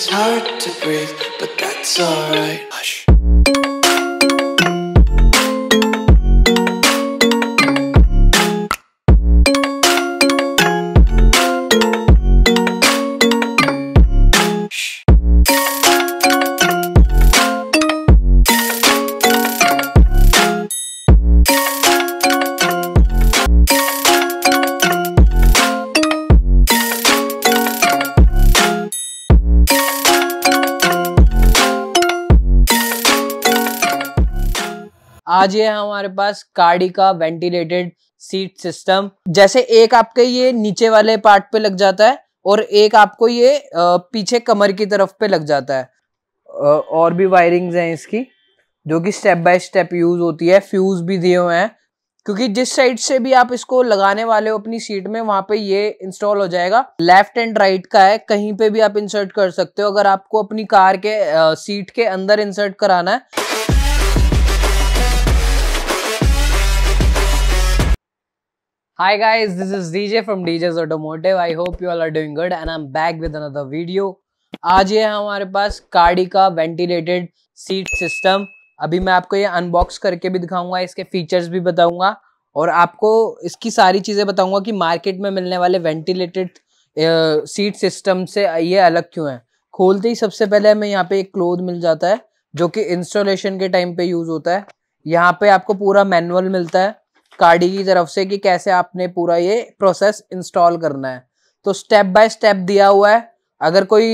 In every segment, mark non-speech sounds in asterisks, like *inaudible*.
It's hard to breathe, but that's alright. Hush. आज ये है हमारे पास कार्डी का वेंटिलेटेड सीट सिस्टम जैसे एक आपके ये नीचे वाले पार्ट पे लग जाता है और एक आपको ये पीछे कमर की तरफ पे लग जाता है और भी वायरिंग्स हैं इसकी जो कि स्टेप बाय स्टेप यूज होती है फ्यूज भी दिए हुए हैं क्योंकि जिस साइड से भी आप इसको लगाने वाले हो अपनी सीट में वहां पे ये इंस्टॉल हो जाएगा लेफ्ट एंड राइट का है कहीं पे भी आप इंसर्ट कर सकते हो अगर आपको अपनी कार के आ, सीट के अंदर इंसर्ट कराना है Hi guys, this is DJ from DJ's Automotive. I hope you all are doing good and I'm back with another video. आज ये हमारे पास कार्डी का वेंटिलेटेड सीट सिस्टम अभी मैं आपको ये अनबॉक्स करके भी दिखाऊंगा इसके फीचर्स भी बताऊंगा और आपको इसकी सारी चीज़ें बताऊंगा कि मार्केट में मिलने वाले वेंटिलेटेड सीट सिस्टम से ये अलग क्यों है खोलते ही सबसे पहले हमें यहाँ पे एक क्लोथ मिल जाता है जो कि इंस्टॉलेशन के टाइम पे यूज़ होता है यहाँ पे आपको पूरा मैनुअल मिलता है कार्डी की तरफ से कि कैसे आपने पूरा ये प्रोसेस इंस्टॉल करना है तो स्टेप बाय स्टेप दिया हुआ है अगर कोई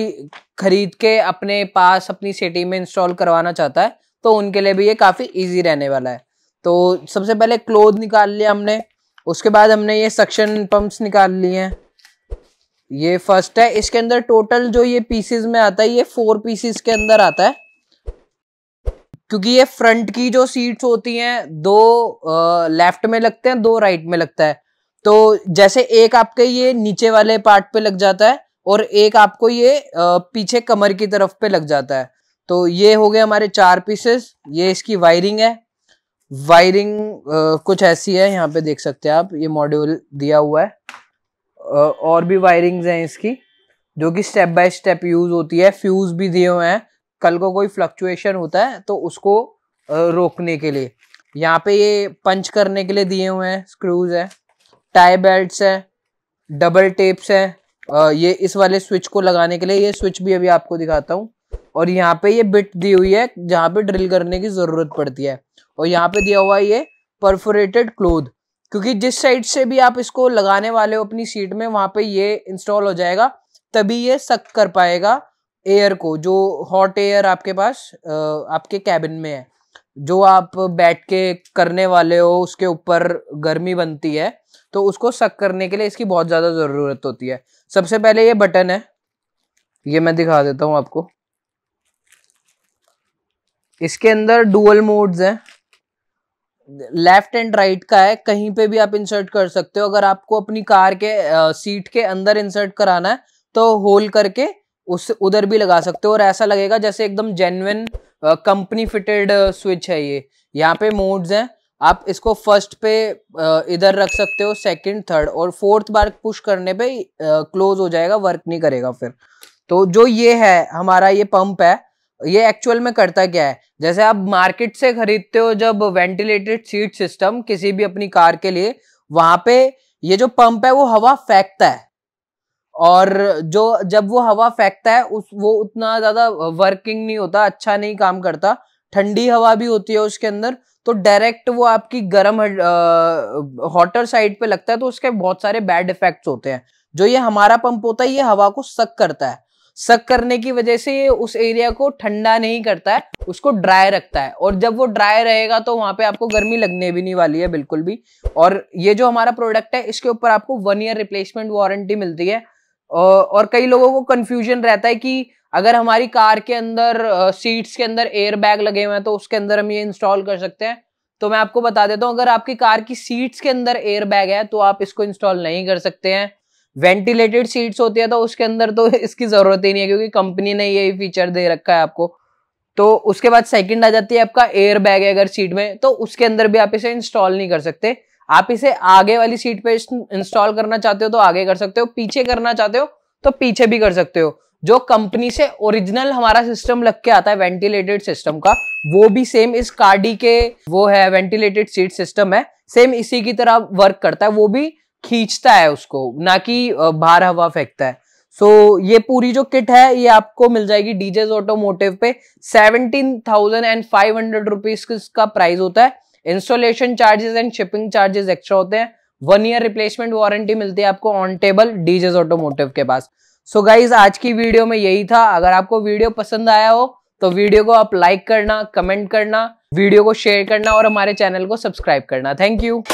खरीद के अपने पास अपनी सिटी में इंस्टॉल करवाना चाहता है तो उनके लिए भी ये काफ़ी इजी रहने वाला है तो सबसे पहले क्लोथ निकाल लिया हमने उसके बाद हमने ये सक्शन पंप्स निकाल लिए हैं ये फर्स्ट है इसके अंदर टोटल जो ये पीसेज में आता है ये फोर पीसेस के अंदर आता है क्योंकि ये फ्रंट की जो सीट्स होती हैं दो लेफ्ट में लगते हैं दो राइट में लगता है तो जैसे एक आपके ये नीचे वाले पार्ट पे लग जाता है और एक आपको ये पीछे कमर की तरफ पे लग जाता है तो ये हो गए हमारे चार पीसेस ये इसकी वायरिंग है वायरिंग कुछ ऐसी है यहाँ पे देख सकते हैं आप ये मॉड्यूल दिया हुआ है आ, और भी वायरिंग्स हैं इसकी जो कि स्टेप बाय स्टेप यूज होती है फ्यूज भी दिए हुए हैं कल को कोई फ्लक्चुएशन होता है तो उसको रोकने के लिए यहाँ पे ये पंच करने के लिए दिए हुए हैं स्क्रूज है टाई बेल्ट्स है डबल टेप्स है ये इस वाले स्विच को लगाने के लिए ये स्विच भी अभी आपको दिखाता हूँ और यहाँ पे ये बिट दी हुई है जहाँ पे ड्रिल करने की ज़रूरत पड़ती है और यहाँ पे दिया हुआ ये परफोरेटेड क्लोथ क्योंकि जिस साइड से भी आप इसको लगाने वाले हो अपनी सीट में वहां पे ये इंस्टॉल हो जाएगा तभी ये सक कर पाएगा एयर को जो हॉट एयर आपके पास आपके कैबिन में है जो आप बैठ के करने वाले हो उसके ऊपर गर्मी बनती है तो उसको सक करने के लिए इसकी बहुत ज़्यादा ज़रूरत होती है सबसे पहले ये बटन है ये मैं दिखा देता हूँ आपको इसके अंदर डुअल मोड्स हैं लेफ्ट एंड राइट का है कहीं पे भी आप इंसर्ट कर सकते हो अगर आपको अपनी कार के आ, सीट के अंदर इंसर्ट कराना है तो होल करके उस उधर भी लगा सकते हो और ऐसा लगेगा जैसे एकदम जेन्युन कंपनी फिटेड स्विच है ये यहाँ पे मोड्स हैं आप इसको फर्स्ट पे इधर रख सकते हो सेकंड थर्ड और फोर्थ बार पुश करने पे क्लोज हो जाएगा वर्क नहीं करेगा फिर तो जो ये है हमारा ये पंप है ये एक्चुअल में करता क्या है जैसे आप मार्केट से खरीदते हो जब वेंटिलेटेड सीट सिस्टम किसी भी अपनी कार के लिए वहां पे ये जो पंप है वो हवा फेंकता है और जो जब वो हवा फेंकता है उस वो उतना ज्यादा वर्किंग नहीं होता अच्छा नहीं काम करता ठंडी हवा भी होती है उसके अंदर तो डायरेक्ट वो आपकी गर्म हॉटर साइड पे लगता है तो उसके बहुत सारे बैड इफेक्ट्स होते हैं जो ये हमारा पंप होता है ये हवा को सक करता है सक करने की वजह से ये उस एरिया को ठंडा नहीं करता है उसको ड्राई रखता है और जब वो ड्राई रहेगा तो वहां पे आपको गर्मी लगने भी नहीं वाली है बिल्कुल भी और ये जो हमारा प्रोडक्ट है इसके ऊपर आपको वन ईयर रिप्लेसमेंट वारंटी मिलती है और कई लोगों को कंफ्यूजन रहता है कि अगर हमारी कार के अंदर सीट्स के अंदर एयर बैग लगे हुए हैं तो उसके अंदर हम ये इंस्टॉल कर सकते हैं तो मैं आपको बता देता हूँ अगर आपकी कार की सीट्स के अंदर एयर बैग है तो आप इसको इंस्टॉल नहीं कर सकते हैं वेंटिलेटेड सीट्स होती है तो उसके अंदर तो *laughs* इसकी ज़रूरत ही नहीं है क्योंकि कंपनी ने यही फीचर दे रखा है आपको तो उसके बाद सेकंड आ जाती है आपका एयर बैग है अगर सीट में तो उसके अंदर भी आप इसे इंस्टॉल नहीं कर सकते आप इसे आगे वाली सीट पे इंस्टॉल करना चाहते हो तो आगे कर सकते हो पीछे करना चाहते हो तो पीछे भी कर सकते हो जो कंपनी से ओरिजिनल हमारा सिस्टम लग के आता है वेंटिलेटेड सिस्टम का वो भी सेम इस कार्डी के वो है वेंटिलेटेड सीट सिस्टम है सेम इसी की तरह वर्क करता है वो भी खींचता है उसको ना कि बाहर हवा फेंकता है सो so, ये पूरी जो किट है ये आपको मिल जाएगी डीजेज ऑटोमोटिव पे seventeen thousand and five hundred rupees का प्राइस होता है installation charges and shipping charges extra होते हैं वन ईयर रिप्लेसमेंट वारंटी मिलती है आपको ऑन टेबल डीजेस ऑटोमोटिव के पास सो so गाइज आज की वीडियो में यही था अगर आपको वीडियो पसंद आया हो तो वीडियो को आप लाइक करना कमेंट करना वीडियो को शेयर करना और हमारे चैनल को सब्सक्राइब करना थैंक यू